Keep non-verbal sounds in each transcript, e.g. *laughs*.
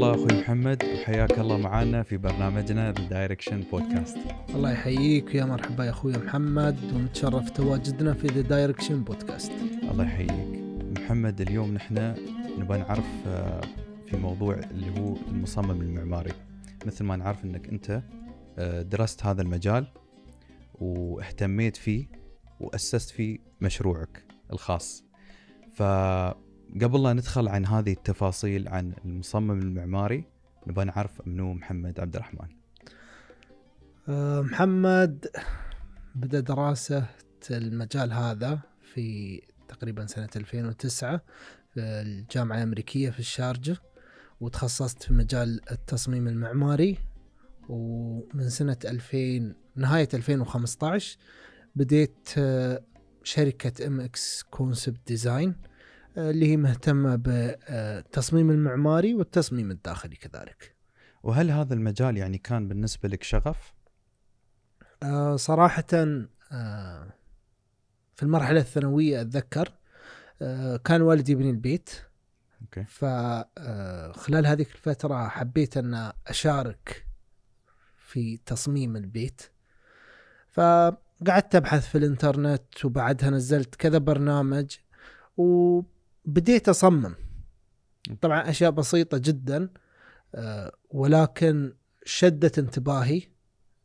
الله اخوي محمد وحياك الله معنا في برنامجنا ذا دايركشن بودكاست. الله يحييك يا مرحبا يا اخوي محمد ونتشرف تواجدنا في ذا دايركشن بودكاست. الله يحييك. محمد اليوم نحن نبغى نعرف آه، في موضوع اللي هو المصمم المعماري. مثل ما نعرف انك انت آه، درست هذا المجال واهتميت فيه واسست فيه مشروعك الخاص. ف قبل لا ندخل عن هذه التفاصيل عن المصمم المعماري نبغى نعرف منو محمد عبد الرحمن آه، محمد بدأ دراسة المجال هذا في تقريبا سنة 2009 في الجامعة الأمريكية في الشارجة وتخصصت في مجال التصميم المعماري ومن سنة 2000 نهاية 2015 بديت آه، شركة ام اكس كونسبت ديزاين اللي هي مهتمة بالتصميم آه، المعماري والتصميم الداخلي كذلك وهل هذا المجال يعني كان بالنسبة لك شغف؟ آه، صراحة آه، في المرحلة الثانوية أتذكر كان والدي يبني البيت أوكي. فخلال هذه الفترة حبيت أن أشارك في تصميم البيت فقعدت أبحث في الإنترنت وبعدها نزلت كذا برنامج و بديت اصمم طبعا اشياء بسيطه جدا آه، ولكن شدت انتباهي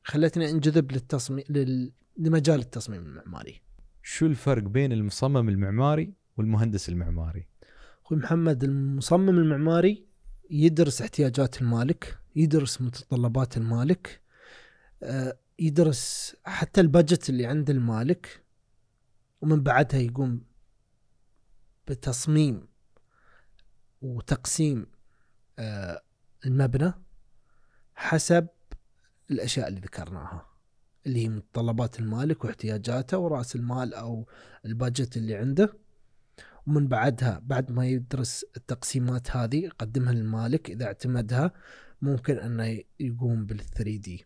خلتني انجذب للتصميم لل... لمجال التصميم المعماري. شو الفرق بين المصمم المعماري والمهندس المعماري؟ اخوي محمد المصمم المعماري يدرس احتياجات المالك، يدرس متطلبات المالك، آه، يدرس حتى البادجت اللي عند المالك ومن بعدها يقوم بتصميم وتقسيم آه، المبنى حسب الاشياء اللي ذكرناها اللي هي متطلبات المالك واحتياجاته وراس المال او البادجت اللي عنده ومن بعدها بعد ما يدرس التقسيمات هذه يقدمها للمالك اذا اعتمدها ممكن انه يقوم بال3 دي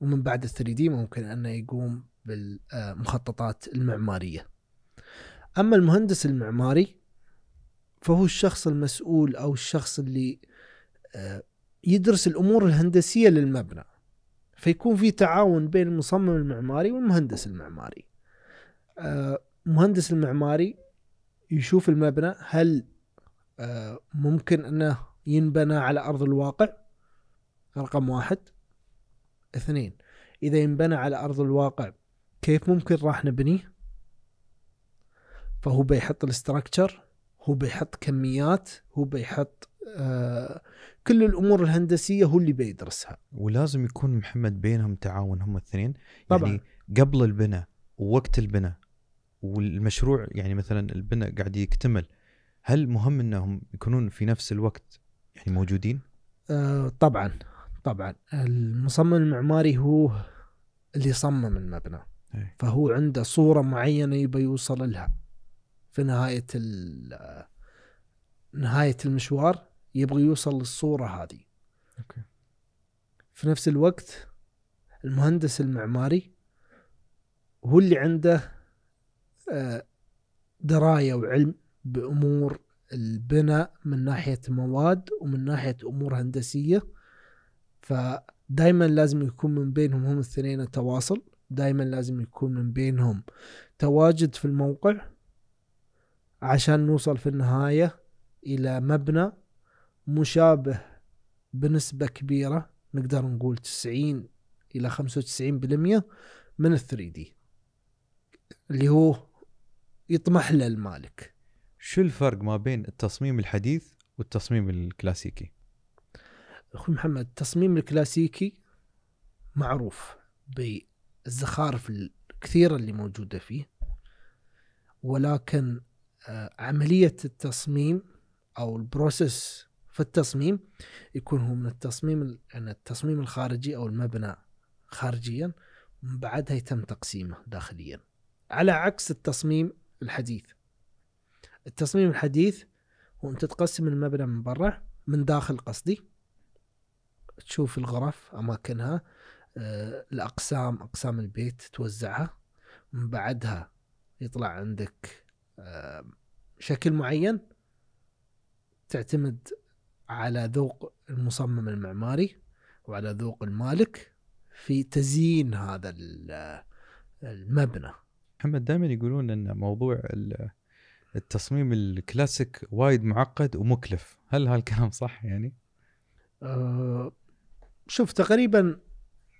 ومن بعد ال3 دي ممكن انه يقوم بالمخططات المعماريه اما المهندس المعماري فهو الشخص المسؤول او الشخص اللي آه، يدرس الامور الهندسيه للمبنى فيكون في تعاون بين المصمم المعماري والمهندس المعماري المهندس آه، المعماري يشوف المبنى هل آه، ممكن انه ينبنى على ارض الواقع رقم واحد اثنين اذا ينبنى على ارض الواقع كيف ممكن راح نبنيه فهو بيحط الاستراكشر هو بيحط كميات هو بيحط آه كل الامور الهندسيه هو اللي بيدرسها ولازم يكون محمد بينهم تعاون هم الاثنين يعني قبل البناء ووقت البناء والمشروع يعني مثلا البناء قاعد يكتمل هل مهم انهم يكونون في نفس الوقت يعني موجودين؟ آه طبعا طبعا المصمم المعماري هو اللي صمم المبنى إيه. فهو عنده صوره معينه يبي يوصل لها في نهايه نهايه المشوار يبغى يوصل للصوره هذه اوكي في نفس الوقت المهندس المعماري هو اللي عنده آه، درايه وعلم بامور البناء من ناحيه مواد ومن ناحيه امور هندسيه فدائما لازم يكون من بينهم هم الاثنين تواصل دائما لازم يكون من بينهم تواجد في الموقع عشان نوصل في النهاية إلى مبنى مشابه بنسبة كبيرة نقدر نقول 90 إلى 95% من الثري دي اللي هو يطمح له المالك شو الفرق ما بين التصميم الحديث والتصميم الكلاسيكي؟ أخوي محمد التصميم الكلاسيكي معروف بالزخارف الكثيرة اللي موجودة فيه ولكن آه، عمليه التصميم او البروسيس في التصميم يكون هو من التصميم يعني التصميم الخارجي او المبنى خارجيا من بعدها يتم تقسيمه داخليا على عكس التصميم الحديث التصميم الحديث هو انت تقسم المبنى من برا من داخل قصدي تشوف الغرف اماكنها آه، الاقسام اقسام البيت توزعها من بعدها يطلع عندك شكل معين تعتمد على ذوق المصمم المعماري وعلى ذوق المالك في تزيين هذا آه، المبنى محمد دائما يقولون ان موضوع التصميم الكلاسيك وايد معقد ومكلف هل هالكلام صح يعني آه، شوف تقريبا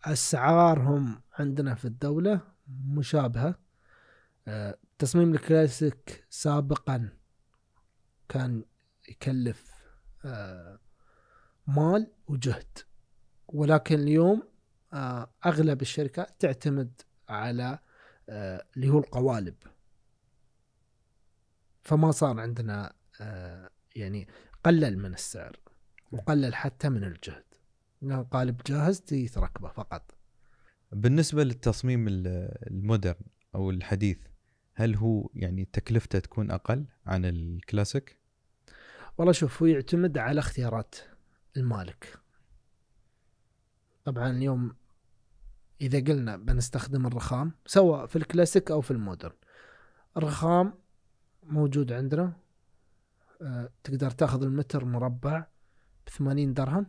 اسعارهم عندنا في الدوله مشابهه آه، تصميم الكلاسيك سابقا كان يكلف آه، مال وجهد ولكن اليوم آه، اغلب الشركات تعتمد على آه، اللي هو القوالب فما صار عندنا يعني قلل من السعر وقلل حتى من الجهد قالب جاهز تركبه فقط بالنسبة للتصميم المودرن أو الحديث هل هو يعني تكلفته تكون اقل عن الكلاسيك؟ والله شوف هو يعتمد على اختيارات المالك. طبعا اليوم اذا قلنا بنستخدم الرخام سواء في الكلاسيك او في المودرن. الرخام موجود عندنا آه، تقدر تاخذ المتر مربع ب 80 درهم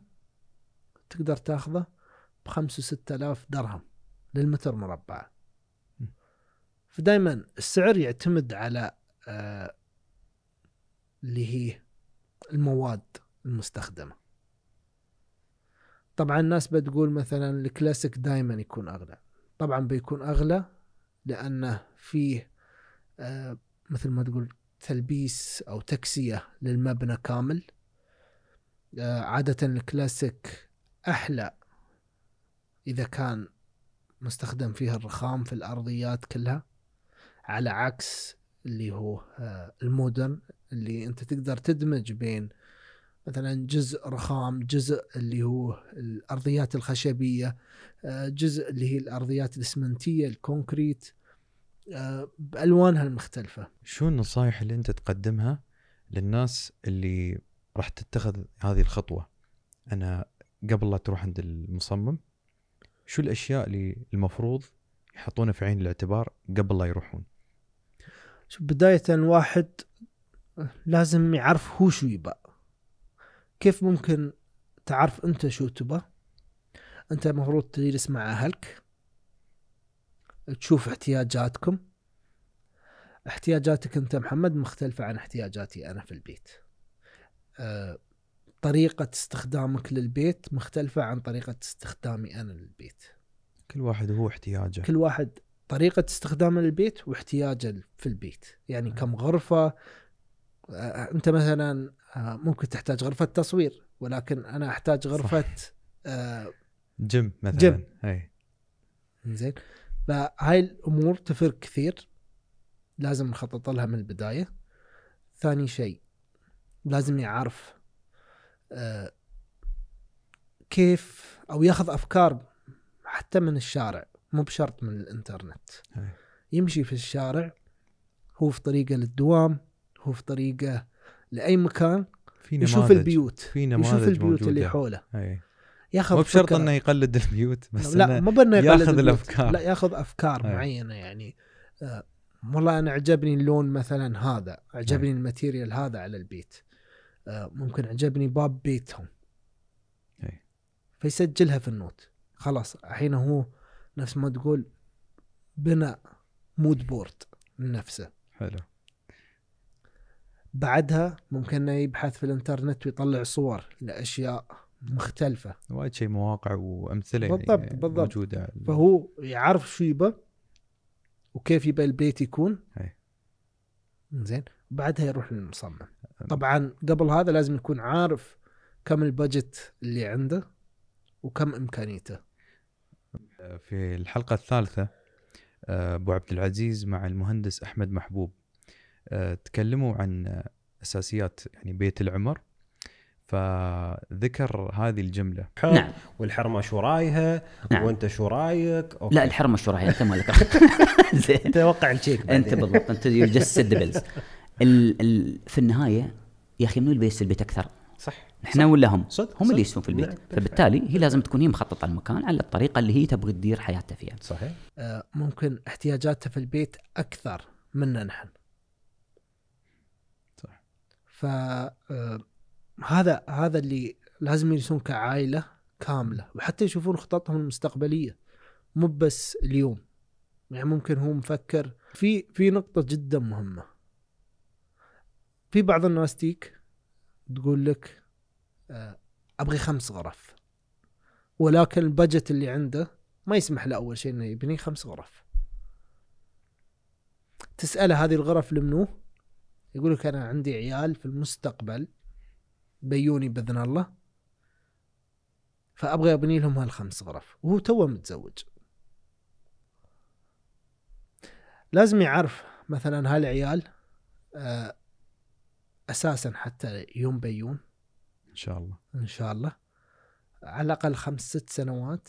تقدر تاخذه ب 5 6000 درهم للمتر مربع فدائما السعر يعتمد على آه، اللي هي المواد المستخدمه طبعا الناس بتقول مثلا الكلاسيك دائما يكون اغلى طبعا بيكون اغلى لانه فيه آه، مثل ما تقول تلبيس او تكسيه للمبنى كامل آه، عاده الكلاسيك احلى اذا كان مستخدم فيها الرخام في الارضيات كلها على عكس اللي هو آه، المودرن اللي انت تقدر تدمج بين مثلا جزء رخام جزء اللي هو الارضيات الخشبيه آه، جزء اللي هي الارضيات الاسمنتيه الكونكريت آه، بالوانها المختلفه شو النصائح اللي انت تقدمها للناس اللي راح تتخذ هذه الخطوه انا قبل لا تروح عند المصمم شو الاشياء اللي المفروض يحطونها في عين الاعتبار قبل لا يروحون شوف بداية الواحد لازم يعرف هو شو يبى كيف ممكن تعرف انت شو تبى انت المفروض تجلس مع اهلك تشوف احتياجاتكم احتياجاتك انت محمد مختلفة عن احتياجاتي انا في البيت أه، طريقة استخدامك للبيت مختلفة عن طريقة استخدامي انا للبيت كل واحد هو احتياجه كل واحد طريقة استخدامه للبيت واحتياجه في البيت يعني نعم. كم غرفة آه، آه، أنت مثلا آه، ممكن تحتاج غرفة تصوير ولكن أنا أحتاج غرفة آه جيم مثلا جيم أي. زين فهاي الأمور تفرق كثير لازم نخطط لها من البداية ثاني شيء لازم يعرف آه كيف أو ياخذ أفكار حتى من الشارع مو بشرط من الانترنت هي. يمشي في الشارع هو في طريقه للدوام هو في طريقه لاي مكان في نماذج يشوف البيوت في نماذج يشوف البيوت موجودة. اللي حوله أي. ياخذ مو بشرط انه يقلد البيوت بس لا مو بانه يقلد ياخذ الافكار لا ياخذ افكار أي. معينه يعني آه والله انا عجبني اللون مثلا هذا عجبني أي. الماتيريال هذا على البيت آه ممكن عجبني باب بيتهم أي. فيسجلها في النوت خلاص الحين هو نفس ما تقول بناء مود بورد لنفسه حلو بعدها ممكن يبحث في الانترنت ويطلع صور لاشياء مختلفه وايد شيء مواقع وامثله يعني بالضبط يعني بالضبط موجوده فهو يعرف شو يبى وكيف يبى البيت يكون هي. زين بعدها يروح للمصمم طبعا قبل هذا لازم يكون عارف كم البجت اللي عنده وكم امكانيته في الحلقة الثالثة آه، أبو عبد العزيز مع المهندس أحمد محبوب آه، تكلموا عن أساسيات يعني بيت العمر فذكر هذه الجملة نعم والحرمة شو رايها نعم. وانت شو رايك أوكي. لا الحرمة شو رايها انت لك *laughs* زين توقع الشيك انت بالضبط انت يو جست سيد بيلز في النهاية يا اخي منو اللي بيسل البيت اكثر؟ صح نحن صح. ولا هم صدق هم صد. اللي يسوون في البيت نعم. فبالتالي هي لازم تكون هي مخططه المكان على الطريقه اللي هي تبغى تدير حياتها فيها صحيح آه ممكن احتياجاتها في البيت اكثر منا نحن صح فهذا آه، هذا اللي لازم يجلسون كعائله كامله وحتى يشوفون خططهم المستقبليه مو بس اليوم يعني ممكن هو مفكر في في نقطه جدا مهمه في بعض الناس تيك تقول لك آه، ابغي خمس غرف ولكن البجت اللي عنده ما يسمح له اول شيء انه يبني خمس غرف تساله هذه الغرف لمنو يقول لك انا عندي عيال في المستقبل بيوني باذن الله فابغى ابني لهم هالخمس غرف وهو تو متزوج لازم يعرف مثلا هالعيال آه اساسا حتى يوم بيوم ان شاء الله ان شاء الله على الاقل خمس ست سنوات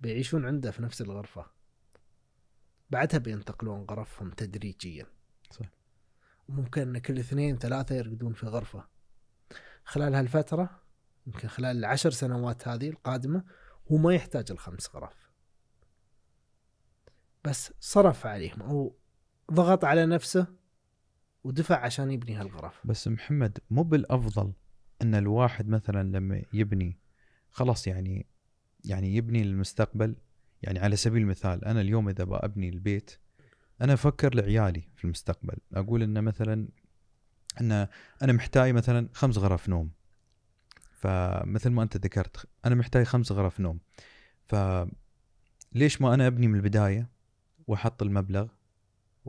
بيعيشون عنده في نفس الغرفه بعدها بينتقلون غرفهم تدريجيا صح ممكن ان كل اثنين ثلاثه يرقدون في غرفه خلال هالفتره يمكن خلال العشر سنوات هذه القادمه هو ما يحتاج الخمس غرف بس صرف عليهم او ضغط على نفسه ودفع عشان يبني هالغرف بس محمد مو بالافضل ان الواحد مثلا لما يبني خلاص يعني يعني يبني للمستقبل يعني على سبيل المثال انا اليوم اذا بابني البيت انا افكر لعيالي في المستقبل اقول ان مثلا ان انا محتاج مثلا خمس غرف نوم فمثل ما انت ذكرت انا محتاج خمس غرف نوم فليش ما انا ابني من البدايه واحط المبلغ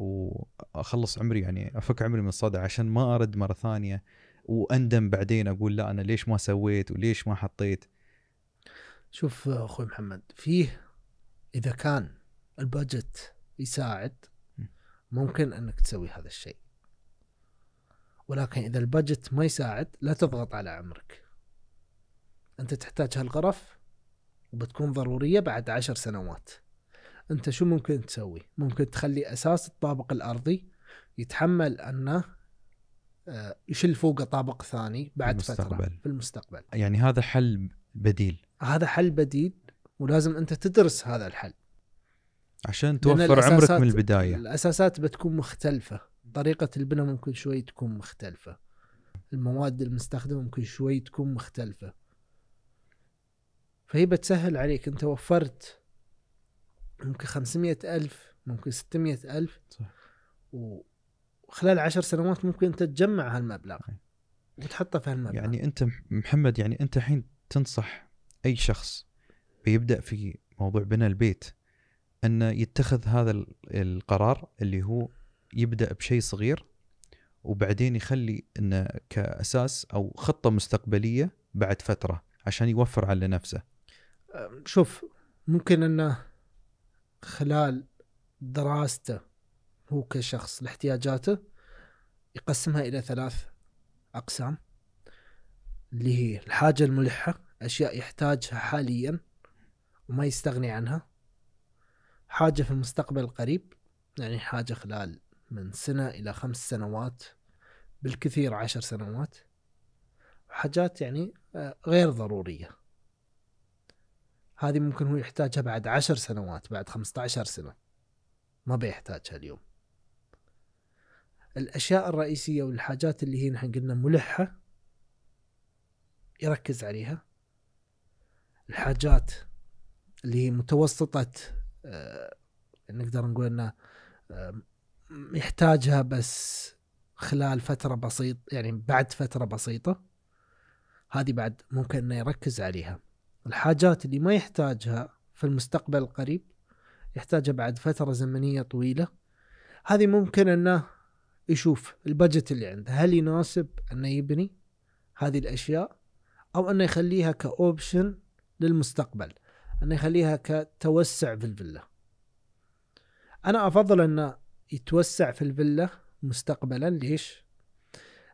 واخلص عمري يعني افك عمري من الصدى عشان ما ارد مره ثانيه واندم بعدين اقول لا انا ليش ما سويت وليش ما حطيت شوف اخوي محمد فيه اذا كان البادجت يساعد ممكن انك تسوي هذا الشيء ولكن اذا البادجت ما يساعد لا تضغط على عمرك انت تحتاج هالغرف وبتكون ضروريه بعد عشر سنوات انت شو ممكن تسوي؟ ممكن تخلي اساس الطابق الارضي يتحمل انه آه، يشل فوقه طابق ثاني بعد المستقبل. فتره في المستقبل يعني هذا حل بديل هذا حل بديل ولازم انت تدرس هذا الحل عشان توفر عمرك من البدايه الاساسات بتكون مختلفه طريقه البناء ممكن شوي تكون مختلفه المواد المستخدمه ممكن شوي تكون مختلفه فهي بتسهل عليك انت وفرت ممكن 500 ألف ممكن 600 ألف صح. وخلال عشر سنوات ممكن أنت تجمع هالمبلغ وتحطه في هالمبلغ يعني أنت محمد يعني أنت الحين تنصح أي شخص بيبدأ في موضوع بناء البيت أنه يتخذ هذا القرار اللي هو يبدأ بشيء صغير وبعدين يخلي انه كاساس او خطه مستقبليه بعد فتره عشان يوفر على نفسه. شوف ممكن انه خلال دراسته هو كشخص لاحتياجاته يقسمها إلى ثلاث أقسام اللي هي الحاجة الملحة أشياء يحتاجها حاليا وما يستغني عنها حاجة في المستقبل القريب يعني حاجة خلال من سنة إلى خمس سنوات بالكثير عشر سنوات حاجات يعني آه، غير ضرورية هذه ممكن هو يحتاجها بعد عشر سنوات بعد عشر سنة ما بيحتاجها اليوم الأشياء الرئيسية والحاجات اللي هي نحن قلنا ملحة يركز عليها الحاجات اللي هي متوسطة آه نقدر نقول انه آه يحتاجها بس خلال فترة بسيطة يعني بعد فترة بسيطة هذه بعد ممكن انه يركز عليها الحاجات اللي ما يحتاجها في المستقبل القريب يحتاجها بعد فترة زمنية طويلة هذه ممكن انه يشوف البجت اللي عنده هل يناسب انه يبني هذه الاشياء او انه يخليها كاوبشن للمستقبل انه يخليها كتوسع في الفيلا انا افضل انه يتوسع في الفيلا مستقبلا ليش؟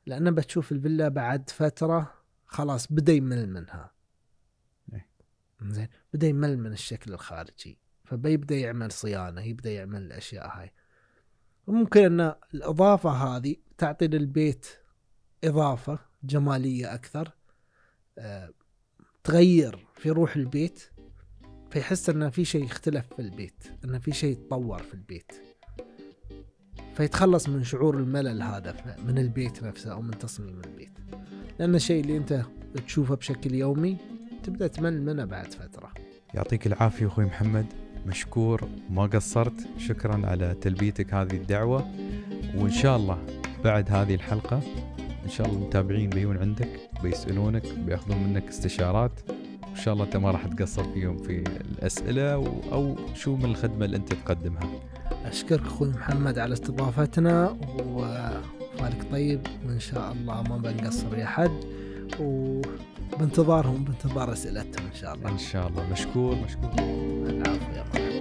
لانه بتشوف الفيلا بعد فتره خلاص بدا يمل منها زين بدا يمل من الشكل الخارجي فبيبدا يعمل صيانه يبدا يعمل الاشياء هاي ممكن ان الاضافه هذه تعطي للبيت اضافه جماليه اكثر أه تغير في روح البيت فيحس ان في شيء اختلف في البيت ان في شيء تطور في البيت فيتخلص من شعور الملل هذا من البيت نفسه او من تصميم البيت لان الشيء اللي انت تشوفه بشكل يومي تبدا منها بعد فتره يعطيك العافيه اخوي محمد مشكور ما قصرت شكرا على تلبيتك هذه الدعوه وان شاء الله بعد هذه الحلقه ان شاء الله المتابعين بيون عندك بيسالونك بياخذون منك استشارات وان شاء الله انت ما راح تقصر فيهم في الاسئله او شو من الخدمه اللي انت تقدمها اشكرك اخوي محمد على استضافتنا وفالك طيب وان شاء الله ما بنقصر يا حد وبانتظارهم بانتظار اسئلتهم ان شاء الله ان شاء الله مشكور مشكور العفو يا مرحبا